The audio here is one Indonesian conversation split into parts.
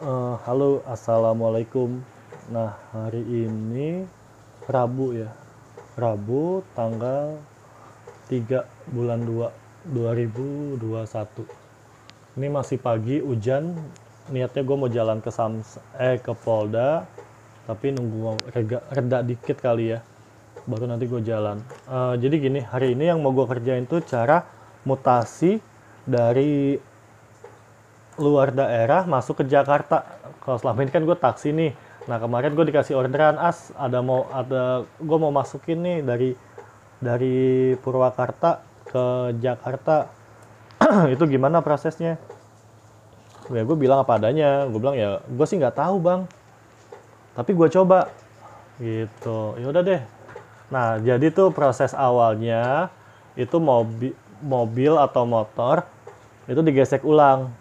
uh, halo assalamualaikum nah hari ini Rabu ya Rabu tanggal 3 bulan 2 2021 ini masih pagi hujan niatnya gue mau jalan ke Sams eh ke Polda tapi nunggu reda, reda dikit kali ya baru nanti gue jalan uh, jadi gini hari ini yang mau gue kerjain tuh cara mutasi dari luar daerah masuk ke Jakarta. Kalau selama ini kan gue taksi nih. Nah kemarin gue dikasih orderan as ada mau ada gue mau masukin nih dari dari Purwakarta ke Jakarta itu gimana prosesnya? Ya gue bilang apa adanya. Gue bilang ya gue sih nggak tahu bang. Tapi gue coba gitu. Ya udah deh. Nah jadi tuh proses awalnya itu mobil mobil atau motor itu digesek ulang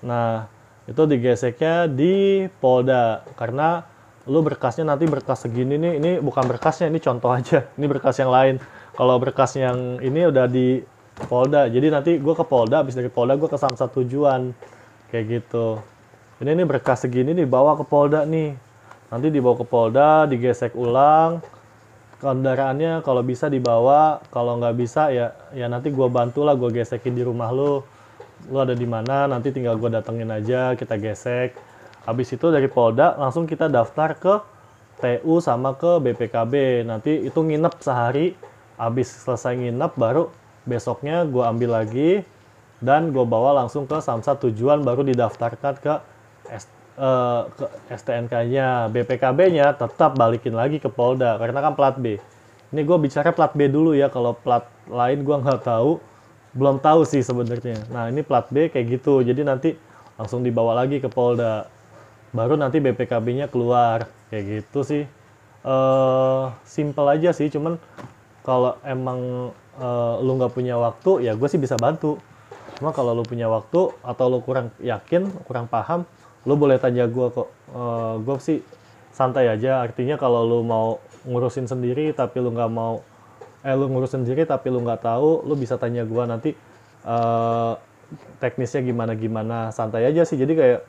Nah, itu digeseknya di Polda karena lu berkasnya nanti berkas segini nih, ini bukan berkasnya, ini contoh aja. Ini berkas yang lain. Kalau berkas yang ini udah di Polda. Jadi nanti gue ke Polda, habis dari Polda gue ke Samsat tujuan. Kayak gitu. Ini nih berkas segini nih bawa ke Polda nih. Nanti dibawa ke Polda, digesek ulang. Kendaraannya kalau bisa dibawa, kalau nggak bisa ya ya nanti gue bantulah gue gesekin di rumah lu lu ada di mana nanti tinggal gue datengin aja kita gesek habis itu dari Polda langsung kita daftar ke TU sama ke BPKB nanti itu nginep sehari habis selesai nginep baru besoknya gue ambil lagi dan gue bawa langsung ke Samsat tujuan baru didaftarkan ke S, eh, ke STNK-nya BPKB-nya tetap balikin lagi ke Polda karena kan plat B ini gue bicara plat B dulu ya kalau plat lain gue nggak tahu belum tahu sih sebenarnya. Nah ini plat B kayak gitu, jadi nanti langsung dibawa lagi ke Polda, baru nanti BPKB-nya keluar kayak gitu sih. Uh, simple aja sih, cuman kalau emang uh, lu nggak punya waktu, ya gue sih bisa bantu. Cuma kalau lu punya waktu atau lu kurang yakin, kurang paham, lu boleh tanya gue kok. Uh, eh, gue sih santai aja. Artinya kalau lu mau ngurusin sendiri, tapi lu nggak mau eh lu ngurus sendiri tapi lu nggak tahu lu bisa tanya gua nanti uh, teknisnya gimana gimana santai aja sih jadi kayak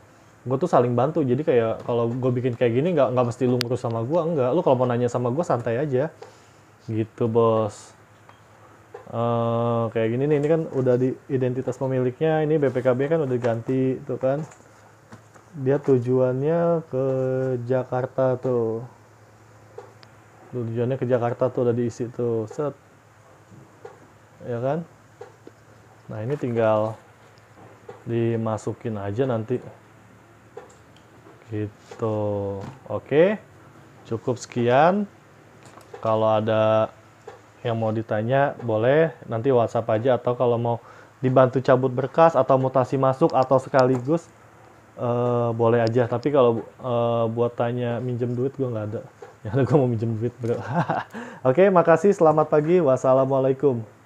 gue tuh saling bantu jadi kayak kalau gue bikin kayak gini nggak nggak mesti lu ngurus sama gue enggak lu kalau mau nanya sama gue santai aja gitu bos uh, kayak gini nih ini kan udah di identitas pemiliknya ini BPKB kan udah diganti tuh kan dia tujuannya ke Jakarta tuh tujuannya ke Jakarta tuh udah diisi tuh set ya kan nah ini tinggal dimasukin aja nanti gitu oke cukup sekian kalau ada yang mau ditanya boleh nanti WhatsApp aja atau kalau mau dibantu cabut berkas atau mutasi masuk atau sekaligus uh, boleh aja tapi kalau uh, buat tanya minjem duit gue nggak ada Ya gue mau minjem duit bro. Oke, makasih. Selamat pagi. Wassalamualaikum.